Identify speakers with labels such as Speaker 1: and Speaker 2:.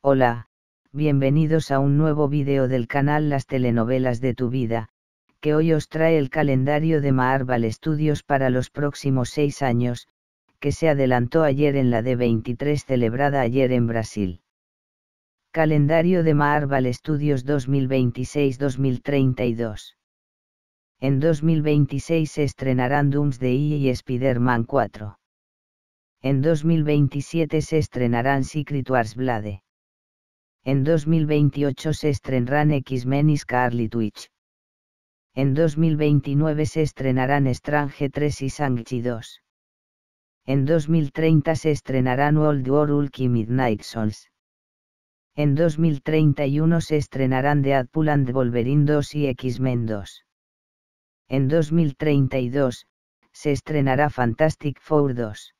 Speaker 1: Hola, bienvenidos a un nuevo video del canal Las telenovelas de tu vida, que hoy os trae el calendario de Marvel Studios para los próximos seis años, que se adelantó ayer en la D23 celebrada ayer en Brasil. Calendario de Marvel Studios 2026-2032. En 2026 se estrenarán Doomsday y Spider-Man 4. En 2027 se estrenarán Secret Wars Blade. En 2028 se estrenarán X-Men y Scarlet Witch. En 2029 se estrenarán Strange 3 y Shang-Chi 2. En 2030 se estrenarán World War Hulk y Midnight Souls. En 2031 se estrenarán Deadpool and Wolverine 2 y X-Men 2. En 2032, se estrenará Fantastic Four 2.